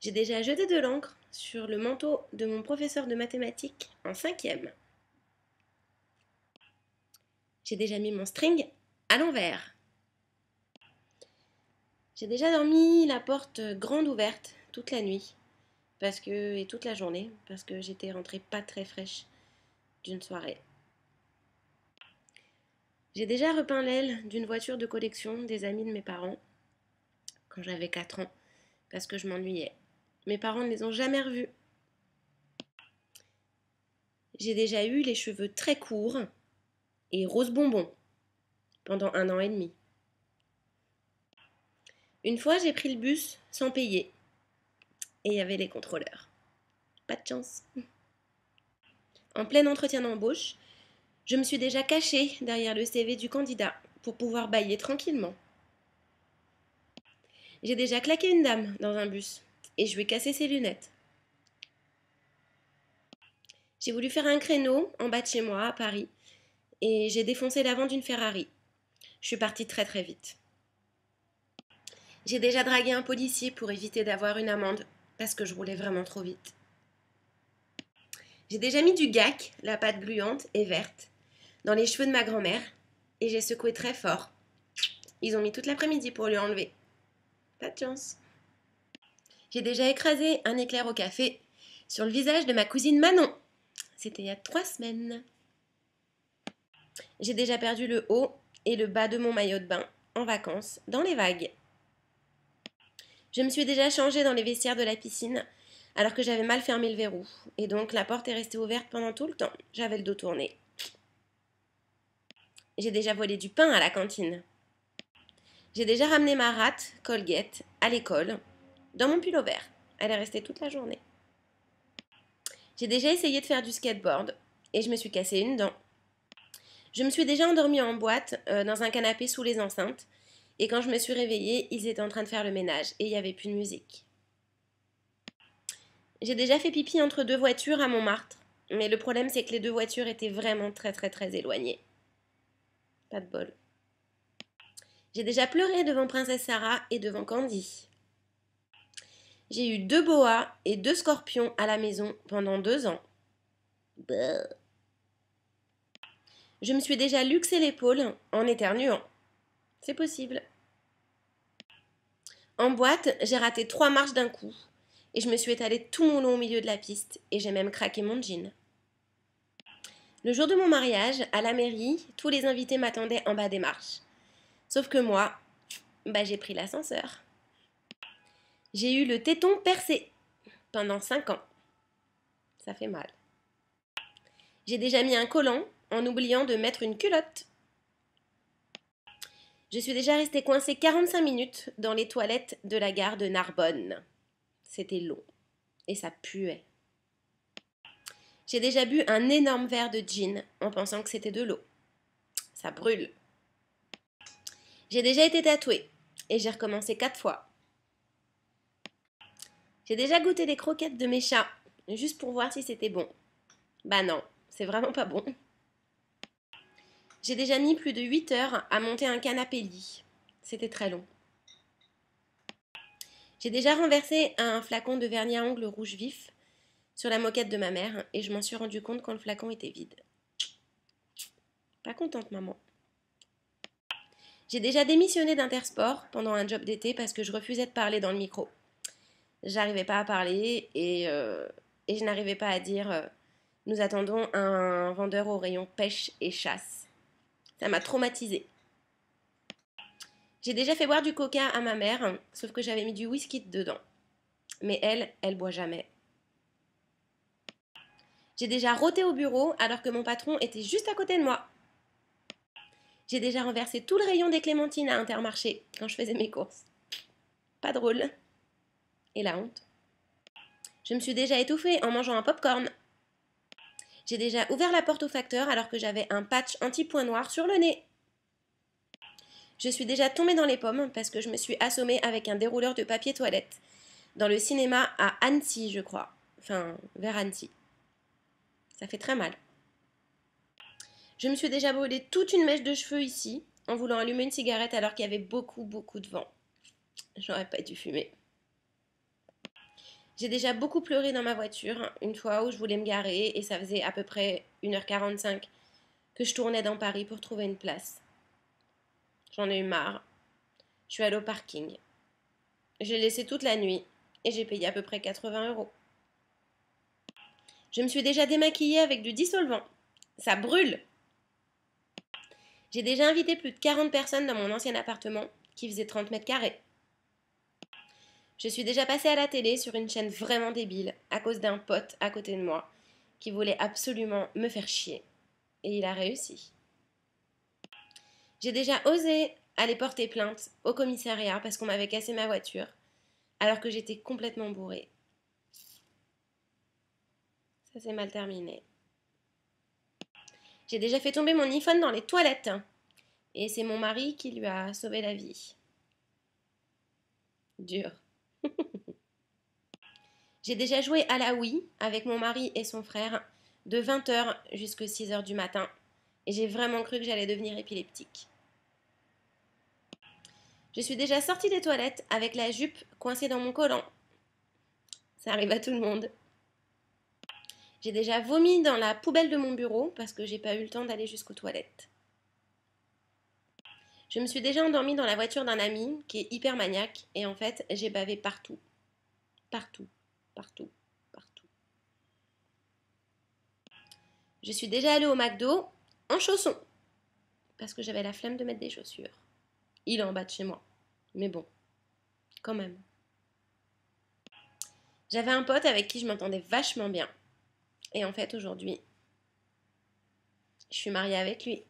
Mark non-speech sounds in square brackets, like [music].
J'ai déjà jeté de l'encre sur le manteau de mon professeur de mathématiques en cinquième. J'ai déjà mis mon string à l'envers. J'ai déjà dormi la porte grande ouverte toute la nuit parce que et toute la journée parce que j'étais rentrée pas très fraîche d'une soirée. J'ai déjà repeint l'aile d'une voiture de collection des amis de mes parents quand j'avais 4 ans parce que je m'ennuyais. Mes parents ne les ont jamais revus. J'ai déjà eu les cheveux très courts et rose bonbon pendant un an et demi. Une fois, j'ai pris le bus sans payer et il y avait les contrôleurs. Pas de chance. En plein entretien d'embauche, je me suis déjà cachée derrière le CV du candidat pour pouvoir bailler tranquillement. J'ai déjà claqué une dame dans un bus et je vais casser ses lunettes. J'ai voulu faire un créneau en bas de chez moi, à Paris, et j'ai défoncé l'avant d'une Ferrari. Je suis partie très très vite. J'ai déjà dragué un policier pour éviter d'avoir une amende, parce que je roulais vraiment trop vite. J'ai déjà mis du gac, la pâte gluante et verte, dans les cheveux de ma grand-mère, et j'ai secoué très fort. Ils ont mis toute l'après-midi pour lui enlever. Pas de chance j'ai déjà écrasé un éclair au café sur le visage de ma cousine Manon. C'était il y a trois semaines. J'ai déjà perdu le haut et le bas de mon maillot de bain en vacances dans les vagues. Je me suis déjà changée dans les vestiaires de la piscine alors que j'avais mal fermé le verrou et donc la porte est restée ouverte pendant tout le temps. J'avais le dos tourné. J'ai déjà volé du pain à la cantine. J'ai déjà ramené ma rate, Colgate, à l'école dans mon pull vert. Elle est restée toute la journée. J'ai déjà essayé de faire du skateboard et je me suis cassé une dent. Je me suis déjà endormie en boîte euh, dans un canapé sous les enceintes et quand je me suis réveillée, ils étaient en train de faire le ménage et il n'y avait plus de musique. J'ai déjà fait pipi entre deux voitures à Montmartre, mais le problème c'est que les deux voitures étaient vraiment très très très éloignées. Pas de bol. J'ai déjà pleuré devant Princesse Sarah et devant Candy. J'ai eu deux boas et deux scorpions à la maison pendant deux ans. Je me suis déjà luxé l'épaule en éternuant. C'est possible. En boîte, j'ai raté trois marches d'un coup et je me suis étalée tout mon long au milieu de la piste et j'ai même craqué mon jean. Le jour de mon mariage, à la mairie, tous les invités m'attendaient en bas des marches. Sauf que moi, bah j'ai pris l'ascenseur. J'ai eu le téton percé pendant 5 ans. Ça fait mal. J'ai déjà mis un collant en oubliant de mettre une culotte. Je suis déjà restée coincée 45 minutes dans les toilettes de la gare de Narbonne. C'était long et ça puait. J'ai déjà bu un énorme verre de gin en pensant que c'était de l'eau. Ça brûle. J'ai déjà été tatouée et j'ai recommencé 4 fois. J'ai déjà goûté des croquettes de mes chats, juste pour voir si c'était bon. Bah non, c'est vraiment pas bon. J'ai déjà mis plus de 8 heures à monter un canapé lit. C'était très long. J'ai déjà renversé un flacon de vernis à ongles rouge vif sur la moquette de ma mère et je m'en suis rendu compte quand le flacon était vide. Pas contente, maman. J'ai déjà démissionné d'Intersport pendant un job d'été parce que je refusais de parler dans le micro j'arrivais pas à parler euh, et, je n'arrivais pas à dire euh, nous attendons un vendeur au rayon pêche et chasse. Ça m'a traumatisée. J'ai déjà fait boire du coca à ma mère, sauf que j'avais mis du whisky dedans. Mais elle, elle boit jamais. J'ai déjà roté au bureau alors que mon patron était juste à côté de moi. J'ai déjà renversé tout le rayon des clémentines à Intermarché quand je faisais mes courses. Pas drôle et la honte. Je me suis déjà étouffée en mangeant un popcorn. J'ai déjà ouvert la porte au facteur alors que j'avais un patch anti-point noir sur le nez. Je suis déjà tombée dans les pommes parce que je me suis assommée avec un dérouleur de papier toilette dans le cinéma à Annecy, je crois. Enfin, vers Annecy. Ça fait très mal. Je me suis déjà brûlé toute une mèche de cheveux ici en voulant allumer une cigarette alors qu'il y avait beaucoup, beaucoup de vent. J'aurais pas dû fumer. J'ai déjà beaucoup pleuré dans ma voiture hein, une fois où je voulais me garer et ça faisait à peu près 1h45 que je tournais dans Paris pour trouver une place. J'en ai eu marre. Je suis allée au parking. J'ai laissé toute la nuit et j'ai payé à peu près 80 euros. Je me suis déjà démaquillée avec du dissolvant. Ça brûle J'ai déjà invité plus de 40 personnes dans mon ancien appartement qui faisait 30 mètres carrés. Je suis déjà passée à la télé sur une chaîne vraiment débile à cause d'un pote à côté de moi qui voulait absolument me faire chier. Et il a réussi. J'ai déjà osé aller porter plainte au commissariat parce qu'on m'avait cassé ma voiture alors que j'étais complètement bourrée. Ça s'est mal terminé. J'ai déjà fait tomber mon iPhone dans les toilettes. Et c'est mon mari qui lui a sauvé la vie. Dur. [laughs] J'ai déjà joué à la Wii avec mon mari et son frère de 20h jusqu'à 6h du matin et j'ai vraiment cru que j'allais devenir épileptique. Je suis déjà sortie des toilettes avec la jupe coincée dans mon collant. Ça arrive à tout le monde. J'ai déjà vomi dans la poubelle de mon bureau parce que j'ai pas eu le temps d'aller jusqu'aux toilettes. Je me suis déjà endormie dans la voiture d'un ami qui est hyper maniaque et en fait, j'ai bavé partout. Partout, partout, partout. Je suis déjà allée au McDo en chaussons parce que j'avais la flemme de mettre des chaussures. Il est en bas de chez moi. Mais bon, quand même. J'avais un pote avec qui je m'entendais vachement bien. Et en fait, aujourd'hui, je suis mariée avec lui.